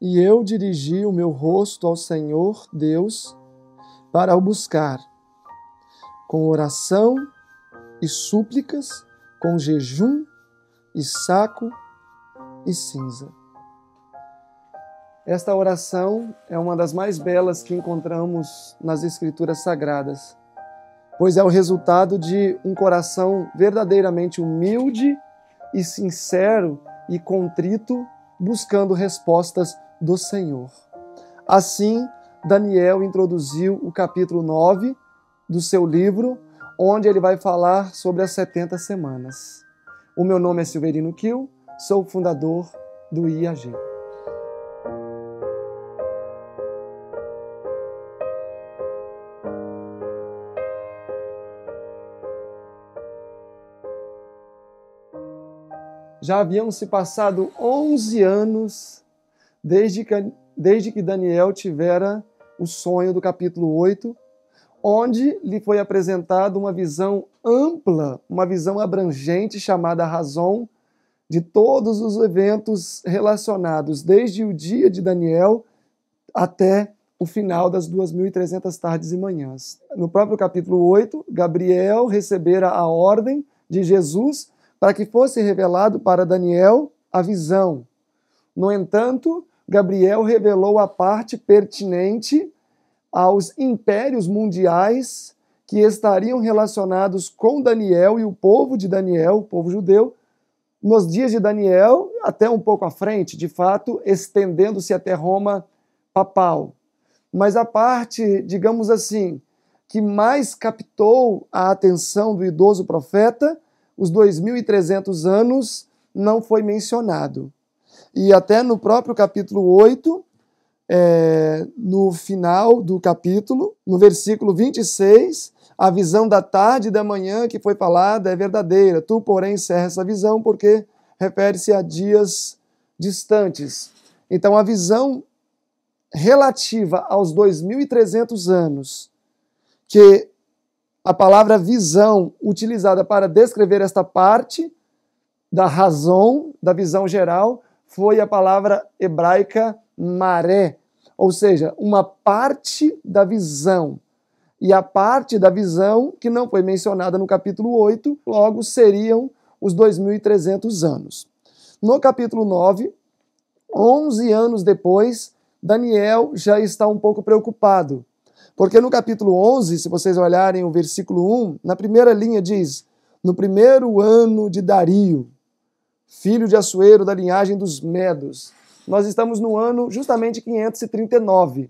E eu dirigi o meu rosto ao Senhor Deus para o buscar, com oração e súplicas, com jejum e saco e cinza. Esta oração é uma das mais belas que encontramos nas Escrituras Sagradas, pois é o resultado de um coração verdadeiramente humilde e sincero e contrito, buscando respostas do Senhor. Assim, Daniel introduziu o capítulo 9 do seu livro, onde ele vai falar sobre as 70 semanas. O meu nome é Silverino Kiel, sou fundador do IAG. Já haviam se passado 11 anos desde que, desde que Daniel tivera o sonho do capítulo 8, onde lhe foi apresentada uma visão ampla, uma visão abrangente chamada razão de todos os eventos relacionados desde o dia de Daniel até o final das 2.300 tardes e manhãs. No próprio capítulo 8, Gabriel recebera a ordem de Jesus para que fosse revelado para Daniel a visão. No entanto, Gabriel revelou a parte pertinente aos impérios mundiais que estariam relacionados com Daniel e o povo de Daniel, o povo judeu, nos dias de Daniel, até um pouco à frente, de fato, estendendo-se até Roma papal. Mas a parte, digamos assim, que mais captou a atenção do idoso profeta, os 2.300 anos, não foi mencionado. E até no próprio capítulo 8, é, no final do capítulo, no versículo 26, a visão da tarde e da manhã que foi falada é verdadeira. Tu, porém, encerra essa visão porque refere-se a dias distantes. Então, a visão relativa aos 2.300 anos, que a palavra visão utilizada para descrever esta parte da razão, da visão geral, foi a palavra hebraica maré, ou seja, uma parte da visão. E a parte da visão que não foi mencionada no capítulo 8, logo seriam os 2.300 anos. No capítulo 9, 11 anos depois, Daniel já está um pouco preocupado. Porque no capítulo 11, se vocês olharem o versículo 1, na primeira linha diz: No primeiro ano de Dario, filho de Assuero, da linhagem dos Medos. Nós estamos no ano justamente 539.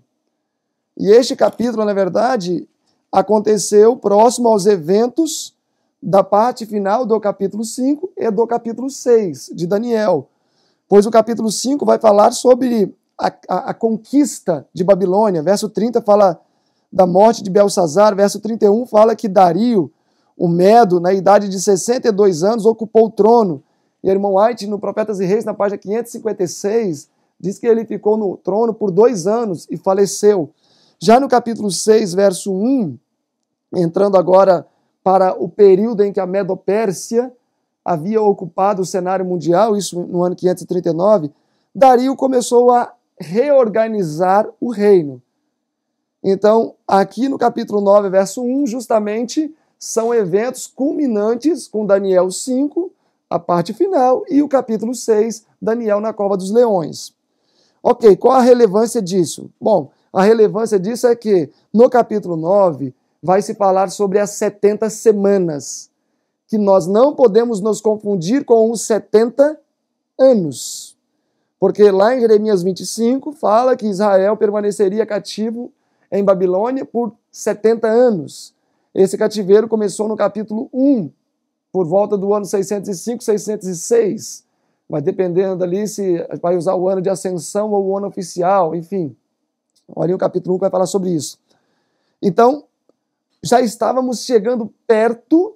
E este capítulo, na verdade, aconteceu próximo aos eventos da parte final do capítulo 5 e do capítulo 6 de Daniel. Pois o capítulo 5 vai falar sobre a, a, a, conquista de Babilônia. Verso 30 fala da morte de Belsazar. Verso 31 fala que Dario, o Medo, na idade de 62 anos, ocupou o trono. E irmão White, no Profetas e Reis, na página 556, diz que ele ficou no trono por dois anos e faleceu. Já no capítulo 6, verso 1, entrando agora para o período em que a Medopérsia havia ocupado o cenário mundial, isso no ano 539, Dario começou a reorganizar o reino. Então, aqui no capítulo 9, verso 1, justamente são eventos culminantes com Daniel 5, a parte final, e o capítulo 6, Daniel na cova dos leões. Ok, qual a relevância disso? Bom, a relevância disso é que no capítulo 9 vai se falar sobre as 70 semanas, que nós não podemos nos confundir com os 70 anos. Porque lá em Jeremias 25 fala que Israel permaneceria cativo em Babilônia por 70 anos. Esse cativeiro começou no capítulo 1 por volta do ano 605, 606. Vai dependendo ali se vai usar o ano de ascensão ou o ano oficial, enfim. Olha o capítulo 1 que vai falar sobre isso. Então, já estávamos chegando perto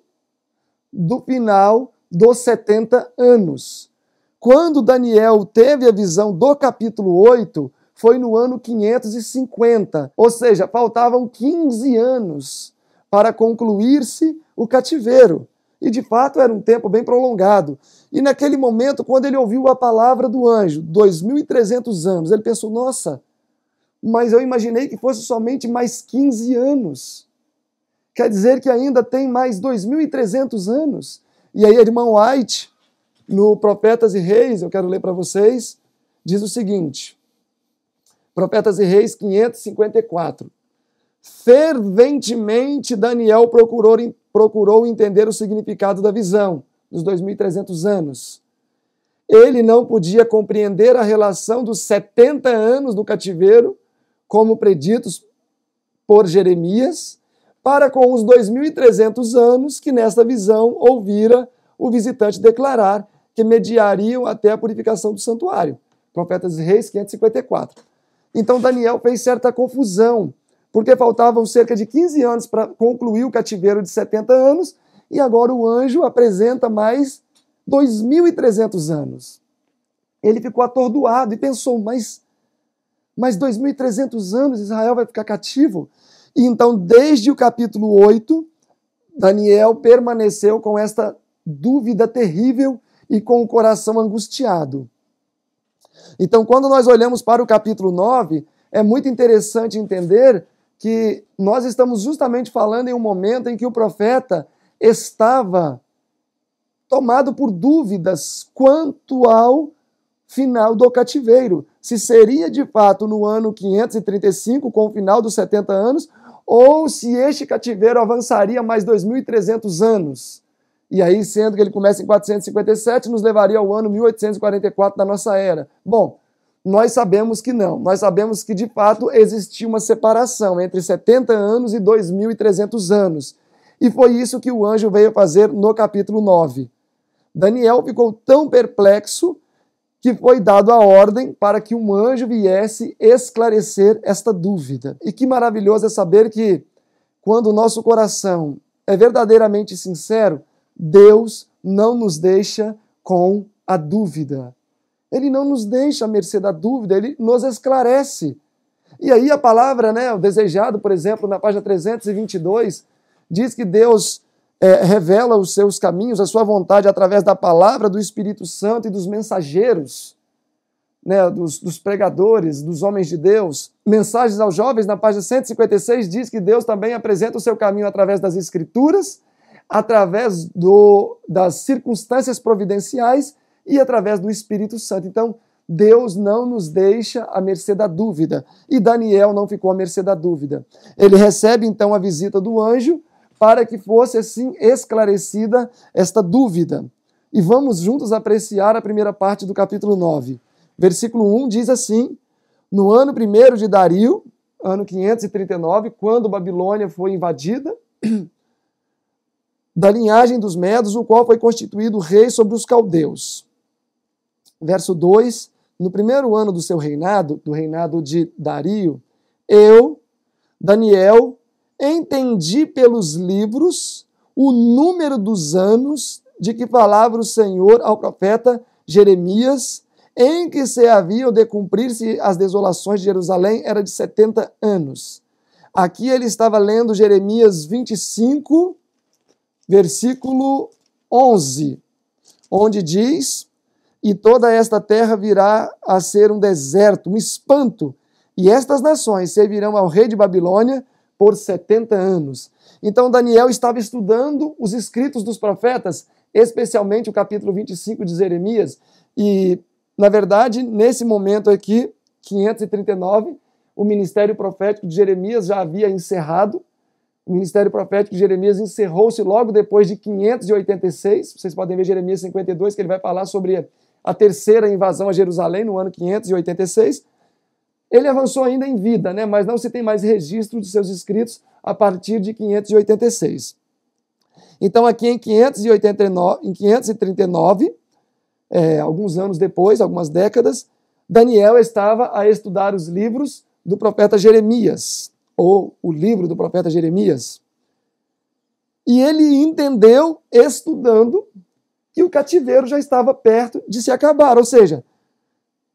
do final dos 70 anos. Quando Daniel teve a visão do capítulo 8, foi no ano 550, ou seja, faltavam 15 anos para concluir-se o cativeiro. E de fato era um tempo bem prolongado. E naquele momento, quando ele ouviu a palavra do anjo, 2.300 anos, ele pensou: nossa, mas eu imaginei que fosse somente mais 15 anos. Quer dizer que ainda tem mais 2.300 anos. E aí, irmão White, no Profetas e Reis, eu quero ler para vocês, diz o seguinte: Profetas e Reis 554. Ferventemente Daniel procurou, procurou entender o significado da visão dos 2.300 anos. Ele não podia compreender a relação dos 70 anos do cativeiro, como preditos por Jeremias, para com os 2.300 anos que nesta visão ouvira o visitante declarar que mediariam até a purificação do santuário. Profetas e Reis 554. Então Daniel fez certa confusão porque faltavam cerca de 15 anos para concluir o cativeiro de 70 anos, e agora o anjo apresenta mais 2.300 anos. Ele ficou atordoado e pensou, mas, mas 2.300 anos Israel vai ficar cativo? E então, desde o capítulo 8, Daniel permaneceu com esta dúvida terrível e com o coração angustiado. Então, quando nós olhamos para o capítulo 9, é muito interessante entender que nós estamos justamente falando em um momento em que o profeta estava tomado por dúvidas quanto ao final do cativeiro, se seria de fato no ano 535, com o final dos 70 anos, ou se este cativeiro avançaria mais 2.300 anos. E aí, sendo que ele começa em 457, nos levaria ao ano 1844 da nossa era. Bom, nós sabemos que não. Nós sabemos que, de fato, existia uma separação entre 70 anos e 2.300 anos. E foi isso que o anjo veio fazer no capítulo 9. Daniel ficou tão perplexo que foi dado a ordem para que um anjo viesse esclarecer esta dúvida. E que maravilhoso é saber que, quando o nosso coração é verdadeiramente sincero, Deus não nos deixa com a dúvida. Ele não nos deixa à mercê da dúvida, ele nos esclarece. E aí a palavra, né, o desejado, por exemplo, na página 322, diz que Deus é, revela os seus caminhos, a sua vontade, através da palavra do Espírito Santo e dos mensageiros, né, dos, dos pregadores, dos homens de Deus. Mensagens aos jovens, na página 156, diz que Deus também apresenta o seu caminho através das Escrituras, através do, das circunstâncias providenciais e através do Espírito Santo. Então, Deus não nos deixa à mercê da dúvida. E Daniel não ficou à mercê da dúvida. Ele recebe então a visita do anjo para que fosse assim esclarecida esta dúvida. E vamos juntos apreciar a primeira parte do capítulo 9. Versículo 1 diz assim: No ano primeiro de Dario, ano 539, quando Babilônia foi invadida, da linhagem dos Medos, o qual foi constituído rei sobre os caldeus verso 2, no primeiro ano do seu reinado, do reinado de Dario, eu, Daniel, entendi pelos livros o número dos anos de que falava o Senhor ao profeta Jeremias, em que se haviam de cumprir-se as desolações de Jerusalém, era de 70 anos. Aqui ele estava lendo Jeremias 25, versículo 11, onde diz: e toda esta terra virá a ser um deserto, um espanto, e estas nações servirão ao rei de Babilônia por 70 anos. Então Daniel estava estudando os escritos dos profetas, especialmente o capítulo 25 de Jeremias, e na verdade, nesse momento aqui, 539, o ministério profético de Jeremias já havia encerrado. O ministério profético de Jeremias encerrou-se logo depois de 586. Vocês podem ver Jeremias 52, que ele vai falar sobre a terceira invasão a Jerusalém no ano 586. Ele avançou ainda em vida, né, mas não se tem mais registro de seus escritos a partir de 586. Então, aqui em 589, em 539 é, alguns anos depois, algumas décadas, Daniel estava a estudar os livros do profeta Jeremias, ou o livro do profeta Jeremias. E ele entendeu, estudando, que o cativeiro já estava perto de se acabar. Ou seja,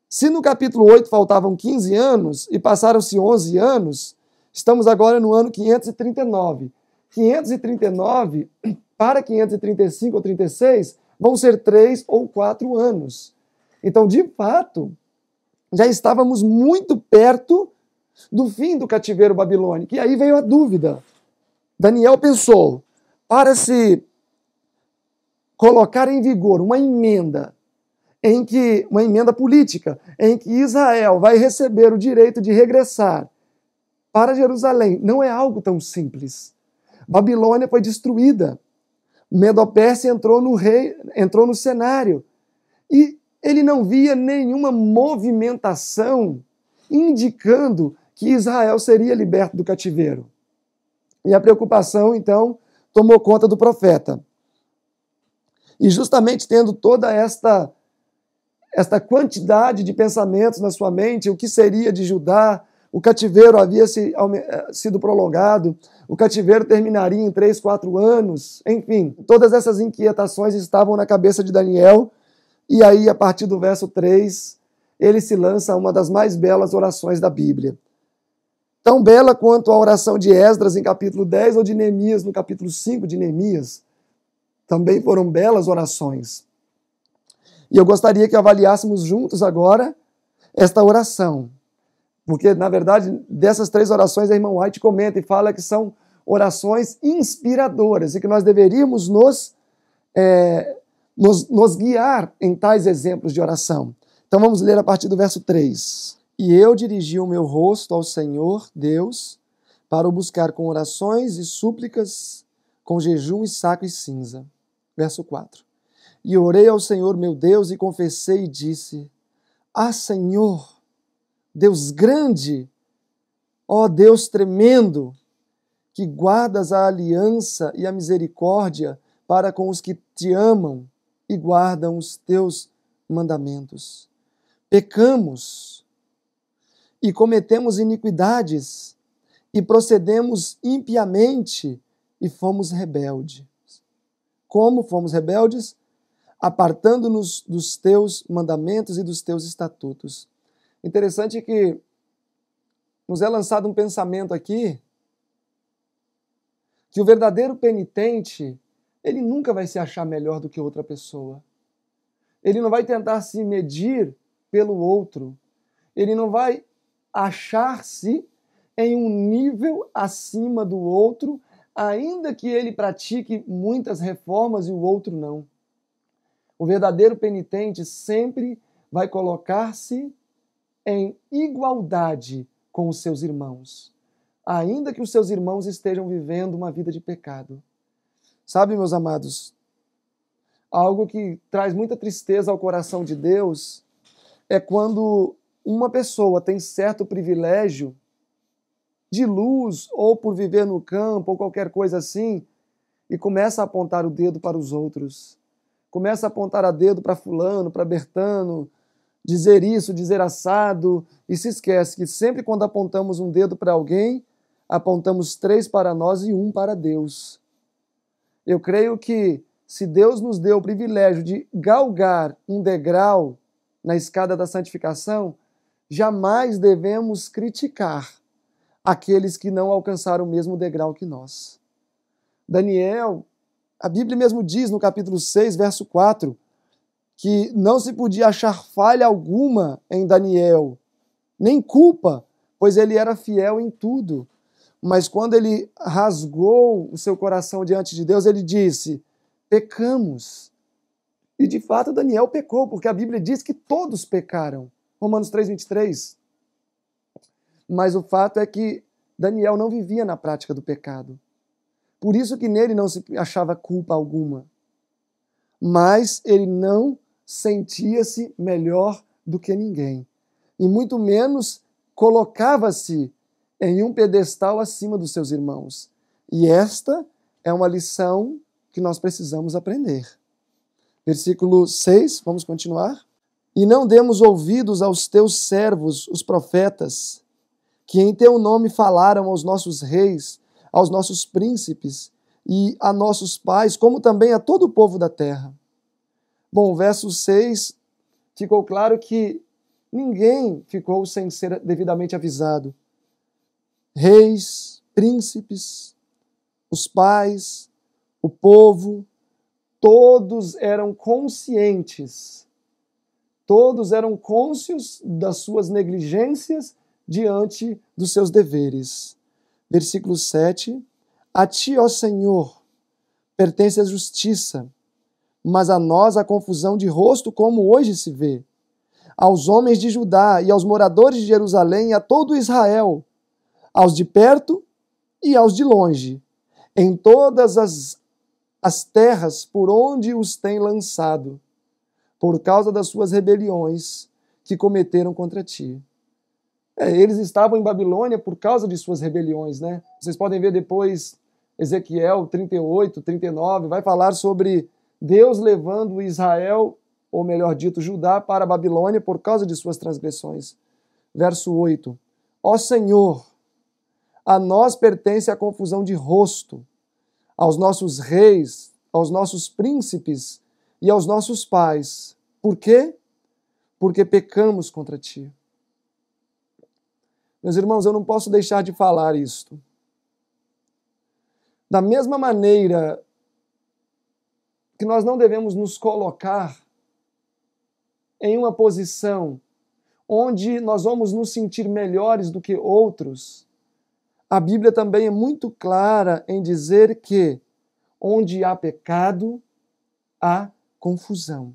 se no capítulo 8 faltavam 15 anos e passaram-se 11 anos, estamos agora no ano 539. 539 para 535 ou 36 vão ser 3 ou 4 anos. Então, de fato, já estávamos muito perto do fim do cativeiro babilônico. E aí veio a dúvida. Daniel pensou: para se colocar em vigor uma emenda em que uma emenda política em que Israel vai receber o direito de regressar para Jerusalém, não é algo tão simples. Babilônia foi destruída. Medopérsia entrou no rei, entrou no cenário. E ele não via nenhuma movimentação indicando que Israel seria liberto do cativeiro. E a preocupação, então, tomou conta do profeta. E justamente tendo toda esta esta quantidade de pensamentos na sua mente, o que seria de Judá? O cativeiro havia se, eh, sido prolongado, o cativeiro terminaria em três, quatro anos, enfim, todas essas inquietações estavam na cabeça de Daniel, e aí, a partir do verso 3, ele se lança a uma das mais belas orações da Bíblia. Tão bela quanto a oração de Esdras em capítulo 10 ou de Neemias no capítulo 5 de Neemias, também foram belas orações. E eu gostaria que avaliássemos juntos agora esta oração. Porque, na verdade, dessas três orações, a irmã White comenta e fala que são orações inspiradoras e que nós deveríamos nos, é, nos, nos guiar em tais exemplos de oração. Então vamos ler a partir do verso 3. E eu dirigi o meu rosto ao Senhor Deus para o buscar com orações e súplicas, com jejum e saco e cinza. Verso 4. E orei ao Senhor meu Deus e confessei e disse: Ah, Senhor, Deus grande, ó Deus tremendo, que guardas a aliança e a misericórdia para com os que te amam e guardam os teus mandamentos. Pecamos e cometemos iniquidades e procedemos impiamente e fomos rebelde como fomos rebeldes, apartando-nos dos teus mandamentos e dos teus estatutos. Interessante que nos é lançado um pensamento aqui que o verdadeiro penitente, ele nunca vai se achar melhor do que outra pessoa. Ele não vai tentar se medir pelo outro. Ele não vai achar-se em um nível acima do outro ainda que ele pratique muitas reformas e o outro não. O verdadeiro penitente sempre vai colocar-se em igualdade com os seus irmãos, ainda que os seus irmãos estejam vivendo uma vida de pecado. Sabe, meus amados, algo que traz muita tristeza ao coração de Deus é quando uma pessoa tem certo privilégio de luz ou por viver no campo ou qualquer coisa assim, e começa a apontar o dedo para os outros. Começa a apontar a dedo para fulano, para Bertano, dizer isso, dizer assado, e se esquece que sempre quando apontamos um dedo para alguém, apontamos três para nós e um para Deus. Eu creio que se Deus nos deu o privilégio de galgar um degrau na escada da santificação, jamais devemos criticar aqueles que não alcançaram o mesmo degrau que nós. Daniel, a Bíblia mesmo diz no capítulo 6, verso 4, que não se podia achar falha alguma em Daniel, nem culpa, pois ele era fiel em tudo. Mas quando ele rasgou o seu coração diante de Deus, ele disse: pecamos. E de fato Daniel pecou, porque a Bíblia diz que todos pecaram. Romanos 3:23 mas o fato é que Daniel não vivia na prática do pecado. Por isso que nele não se achava culpa alguma. Mas ele não sentia-se melhor do que ninguém. E muito menos colocava-se em um pedestal acima dos seus irmãos. E esta é uma lição que nós precisamos aprender. Versículo 6, vamos continuar. E não demos ouvidos aos teus servos, os profetas, que em teu nome falaram aos nossos reis, aos nossos príncipes e a nossos pais, como também a todo o povo da terra. Bom, verso 6 ficou claro que ninguém ficou sem ser devidamente avisado. Reis, príncipes, os pais, o povo, todos eram conscientes, todos eram cônscios das suas negligências diante dos seus deveres. Versículo 7: A ti, ó Senhor, pertence a justiça, mas a nós a confusão de rosto, como hoje se vê. Aos homens de Judá e aos moradores de Jerusalém e a todo Israel, aos de perto e aos de longe, em todas as, as terras por onde os tem lançado, por causa das suas rebeliões que cometeram contra ti. É, eles estavam em Babilônia por causa de suas rebeliões, né? Vocês podem ver depois Ezequiel 38, 39, vai falar sobre Deus levando Israel, ou melhor dito, Judá para a Babilônia por causa de suas transgressões. Verso 8. Ó Senhor, a nós pertence a confusão de rosto, aos nossos reis, aos nossos príncipes e aos nossos pais. Por quê? Porque pecamos contra ti. Meus irmãos, eu não posso deixar de falar isto. Da mesma maneira que nós não devemos nos colocar em uma posição onde nós vamos nos sentir melhores do que outros, a Bíblia também é muito clara em dizer que onde há pecado, há confusão.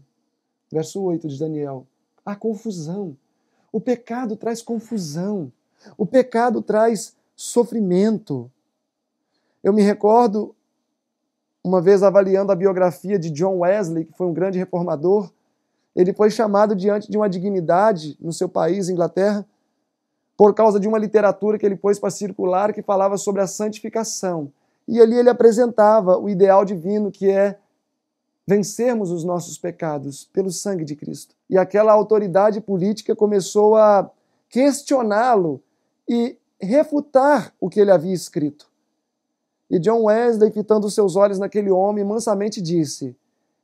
Verso 8 de Daniel: há confusão. O pecado traz confusão. O pecado traz sofrimento. Eu me recordo, uma vez avaliando a biografia de John Wesley, que foi um grande reformador, ele foi chamado diante de uma dignidade no seu país, Inglaterra, por causa de uma literatura que ele pôs para circular que falava sobre a santificação. E ali ele apresentava o ideal divino que é vencermos os nossos pecados pelo sangue de Cristo. E aquela autoridade política começou a questioná-lo e refutar o que ele havia escrito. E John Wesley, fitando seus olhos naquele homem, mansamente disse: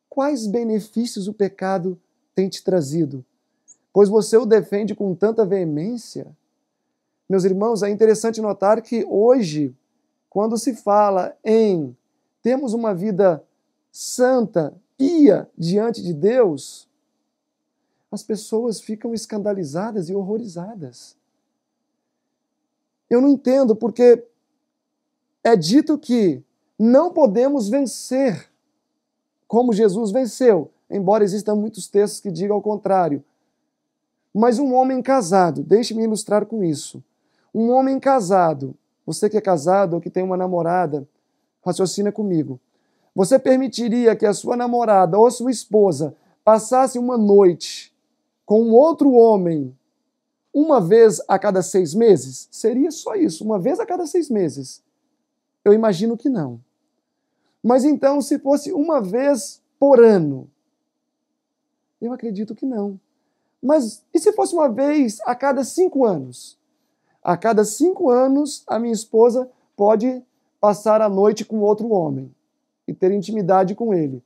Quais benefícios o pecado tem te trazido? Pois você o defende com tanta veemência. Meus irmãos, é interessante notar que hoje, quando se fala em termos uma vida santa, pia diante de Deus, as pessoas ficam escandalizadas e horrorizadas. Eu não entendo, porque é dito que não podemos vencer como Jesus venceu, embora existam muitos textos que digam ao contrário. Mas um homem casado, deixe-me ilustrar com isso. Um homem casado, você que é casado ou que tem uma namorada, raciocina comigo. Você permitiria que a sua namorada ou sua esposa passasse uma noite com um outro homem uma vez a cada seis meses? Seria só isso, uma vez a cada seis meses. Eu imagino que não. Mas então, se fosse uma vez por ano? Eu acredito que não. Mas e se fosse uma vez a cada cinco anos? A cada cinco anos, a minha esposa pode passar a noite com outro homem e ter intimidade com ele.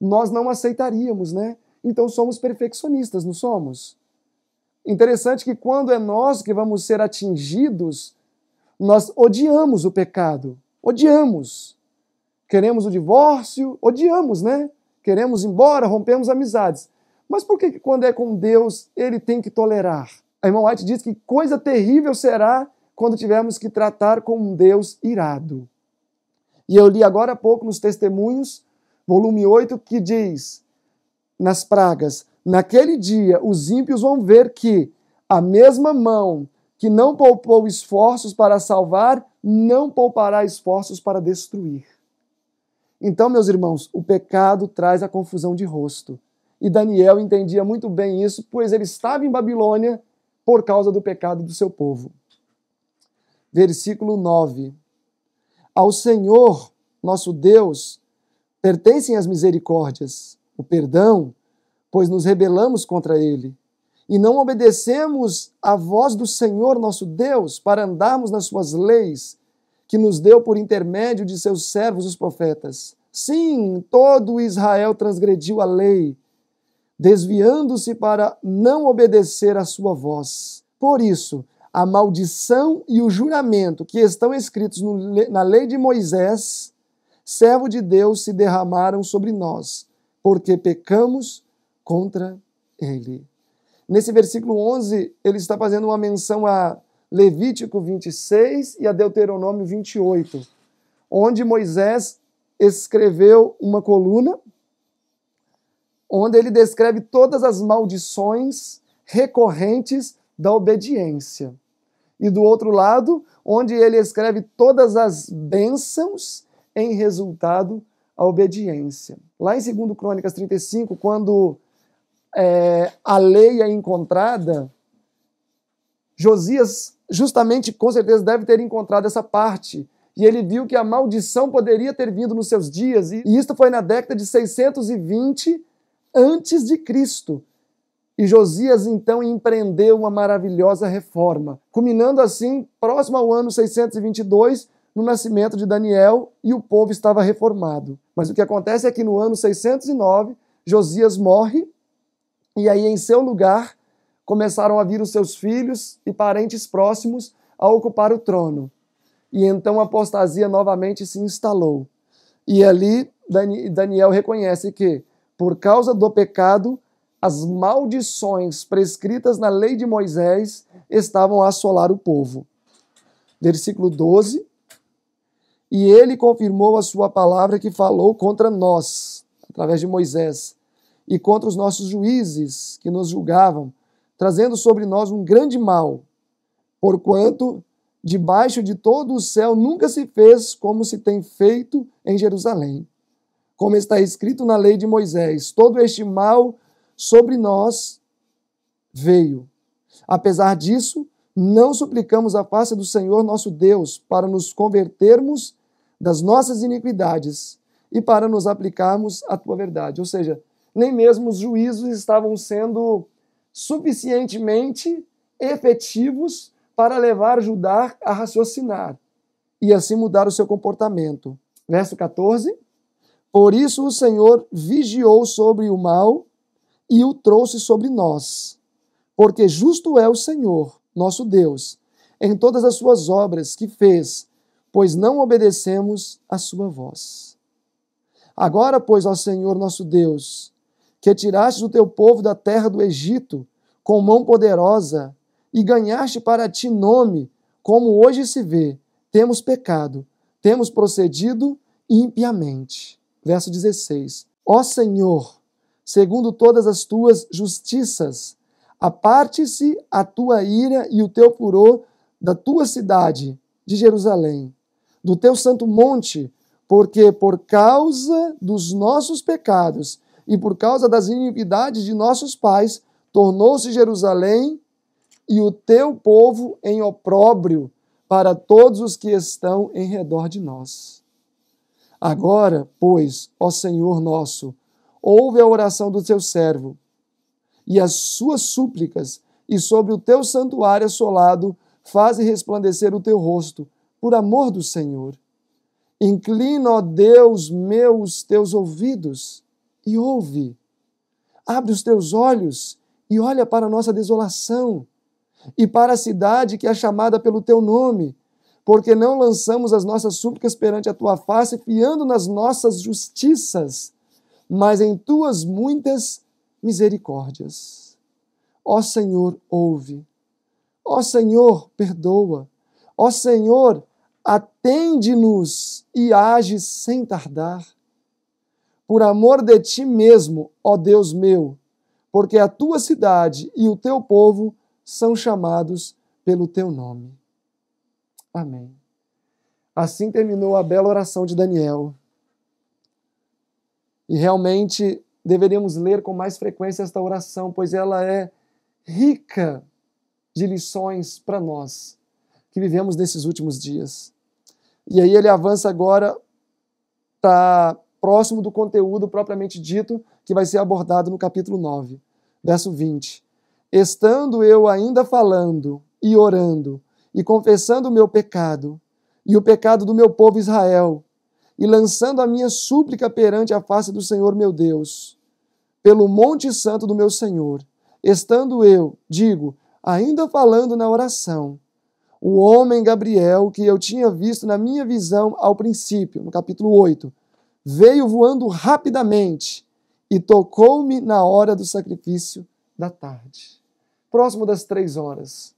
Nós não aceitaríamos, né? Então somos perfeccionistas, não somos? Interessante que quando é nós que vamos ser atingidos, nós odiamos o pecado, odiamos. Queremos o divórcio, odiamos, né? Queremos ir embora, rompemos amizades. Mas por que quando é com Deus, ele tem que tolerar? A irmã White diz que coisa terrível será quando tivermos que tratar com um Deus irado. E eu li agora há pouco nos Testemunhos, volume 8, que diz: nas pragas, Naquele dia, os ímpios vão ver que a mesma mão que não poupou esforços para salvar, não poupará esforços para destruir. Então, meus irmãos, o pecado traz a confusão de rosto. E Daniel entendia muito bem isso, pois ele estava em Babilônia por causa do pecado do seu povo. Versículo 9: Ao Senhor, nosso Deus, pertencem as misericórdias, o perdão pois nos rebelamos contra ele e não obedecemos à voz do Senhor nosso Deus para andarmos nas suas leis, que nos deu por intermédio de seus servos os profetas. Sim, todo Israel transgrediu a lei, desviando-se para não obedecer à sua voz. Por isso, a maldição e o juramento que estão escritos no, na lei de Moisés, servo de Deus, se derramaram sobre nós, porque pecamos contra ele. Nesse versículo 11, ele está fazendo uma menção a Levítico 26 e a Deuteronômio 28, onde Moisés escreveu uma coluna onde ele descreve todas as maldições recorrentes da obediência. E do outro lado, onde ele escreve todas as bênçãos em resultado à obediência. Lá em 2 Crônicas 35, quando é, a lei é encontrada, Josias justamente com certeza deve ter encontrado essa parte. E ele viu que a maldição poderia ter vindo nos seus dias, e isto foi na década de 620 antes de Cristo. E Josias então empreendeu uma maravilhosa reforma, culminando assim próximo ao ano 622, no nascimento de Daniel, e o povo estava reformado. Mas o que acontece é que no ano 609, Josias morre e aí, em seu lugar, começaram a vir os seus filhos e parentes próximos a ocupar o trono. E então a apostasia novamente se instalou. E ali Daniel reconhece que, por causa do pecado, as maldições prescritas na lei de Moisés estavam a assolar o povo. Versículo 12. E ele confirmou a sua palavra que falou contra nós, através de Moisés, e contra os nossos juízes que nos julgavam, trazendo sobre nós um grande mal, porquanto debaixo de todo o céu nunca se fez como se tem feito em Jerusalém. Como está escrito na lei de Moisés, todo este mal sobre nós veio. Apesar disso, não suplicamos a face do Senhor nosso Deus para nos convertermos das nossas iniquidades e para nos aplicarmos à tua verdade. Ou seja, nem mesmo os juízos estavam sendo suficientemente efetivos para levar Judá a raciocinar e assim mudar o seu comportamento. Verso 14: Por isso o Senhor vigiou sobre o mal e o trouxe sobre nós, porque justo é o Senhor, nosso Deus, em todas as suas obras que fez, pois não obedecemos a sua voz. Agora, pois, ao Senhor nosso Deus, que tiraste o teu povo da terra do Egito com mão poderosa e ganhaste para ti nome, como hoje se vê, temos pecado, temos procedido impiamente. Verso 16: Ó Senhor, segundo todas as tuas justiças, aparte-se a tua ira e o teu furor da tua cidade, de Jerusalém, do teu santo monte, porque por causa dos nossos pecados e por causa das iniquidades de nossos pais, tornou-se Jerusalém e o teu povo em opróbrio para todos os que estão em redor de nós. Agora, pois, ó Senhor nosso, ouve a oração do teu servo e as suas súplicas, e sobre o teu santuário assolado, faze resplandecer o teu rosto, por amor do Senhor. Inclina, ó Deus meu, os teus ouvidos e ouve. Abre os teus olhos e olha para a nossa desolação e para a cidade que é chamada pelo teu nome, porque não lançamos as nossas súplicas perante a tua face, fiando nas nossas justiças, mas em tuas muitas misericórdias. Ó Senhor, ouve. Ó Senhor, perdoa. Ó Senhor, atende-nos e age sem tardar por amor de ti mesmo, ó Deus meu, porque a tua cidade e o teu povo são chamados pelo teu nome. Amém. Assim terminou a bela oração de Daniel. E realmente deveríamos ler com mais frequência esta oração, pois ela é rica de lições para nós que vivemos nesses últimos dias. E aí ele avança agora para próximo do conteúdo propriamente dito que vai ser abordado no capítulo 9, verso 20. Estando eu ainda falando e orando e confessando o meu pecado e o pecado do meu povo Israel, e lançando a minha súplica perante a face do Senhor meu Deus, pelo monte santo do meu Senhor, estando eu, digo, ainda falando na oração, o homem Gabriel que eu tinha visto na minha visão ao princípio, no capítulo 8, veio voando rapidamente e tocou-me na hora do sacrifício da tarde. Próximo das três horas,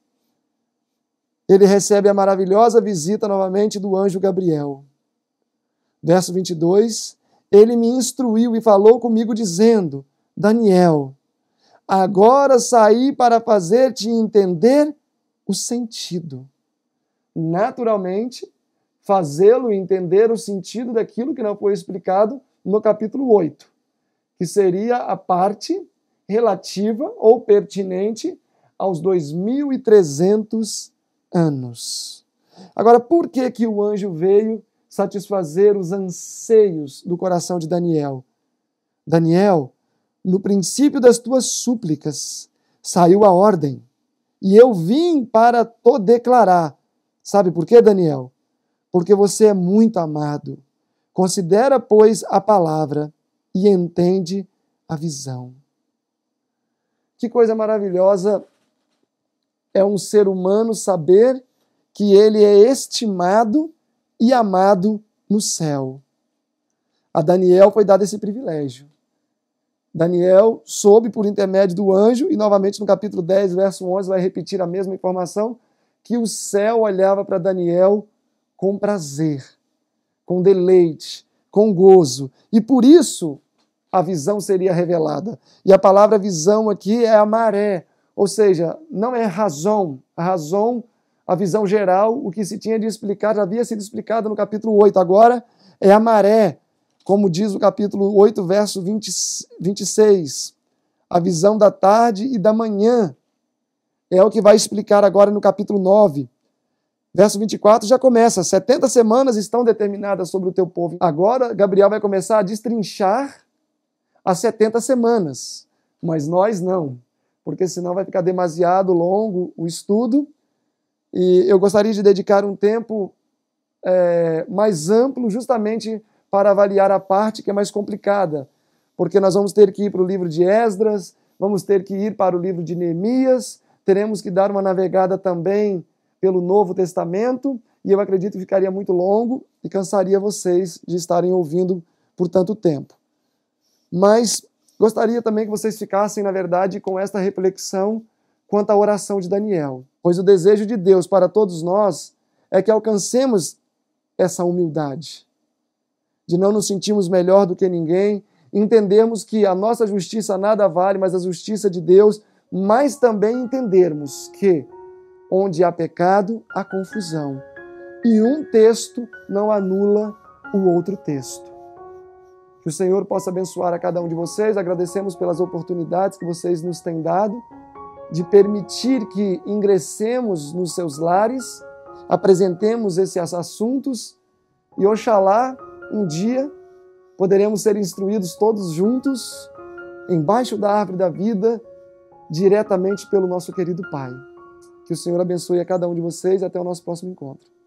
ele recebe a maravilhosa visita novamente do anjo Gabriel. Verso 22, ele me instruiu e falou comigo, dizendo: Daniel, agora saí para fazer-te entender o sentido. Naturalmente, fazê-lo entender o sentido daquilo que não foi explicado no capítulo 8, que seria a parte relativa ou pertinente aos 2300 anos. Agora, por que que o anjo veio satisfazer os anseios do coração de Daniel? Daniel, no princípio das tuas súplicas, saiu a ordem, e eu vim para te declarar. Sabe por quê, Daniel? porque você é muito amado. Considera, pois, a palavra e entende a visão. Que coisa maravilhosa é um ser humano saber que ele é estimado e amado no céu. A Daniel foi dado esse privilégio. Daniel soube por intermédio do anjo, e novamente no capítulo 10, verso 11, vai repetir a mesma informação, que o céu olhava para Daniel com prazer, com deleite, com gozo. E por isso a visão seria revelada. E a palavra visão aqui é a maré, ou seja, não é razão. A razão, a visão geral, o que se tinha de explicar, já havia sido explicado no capítulo 8. Agora é a maré, como diz o capítulo 8, verso 20, 26. A visão da tarde e da manhã é o que vai explicar agora no capítulo 9. Verso 24 já começa: 70 semanas estão determinadas sobre o teu povo. Agora, Gabriel vai começar a destrinchar as 70 semanas, mas nós não, porque senão vai ficar demasiado longo o estudo. E eu gostaria de dedicar um tempo é, mais amplo, justamente para avaliar a parte que é mais complicada, porque nós vamos ter que ir para o livro de Esdras, vamos ter que ir para o livro de Neemias, teremos que dar uma navegada também pelo Novo Testamento, e eu acredito que ficaria muito longo e cansaria vocês de estarem ouvindo por tanto tempo. Mas gostaria também que vocês ficassem, na verdade, com esta reflexão quanto à oração de Daniel, pois o desejo de Deus para todos nós é que alcancemos essa humildade, de não nos sentirmos melhor do que ninguém, entendermos que a nossa justiça nada vale, mas a justiça de Deus, mas também entendermos que Onde há pecado, há confusão. E um texto não anula o outro texto. Que o Senhor possa abençoar a cada um de vocês. Agradecemos pelas oportunidades que vocês nos têm dado de permitir que ingressemos nos seus lares, apresentemos esses assuntos e oxalá um dia poderemos ser instruídos todos juntos, embaixo da árvore da vida, diretamente pelo nosso querido Pai. Que o Senhor abençoe a cada um de vocês e até o nosso próximo encontro.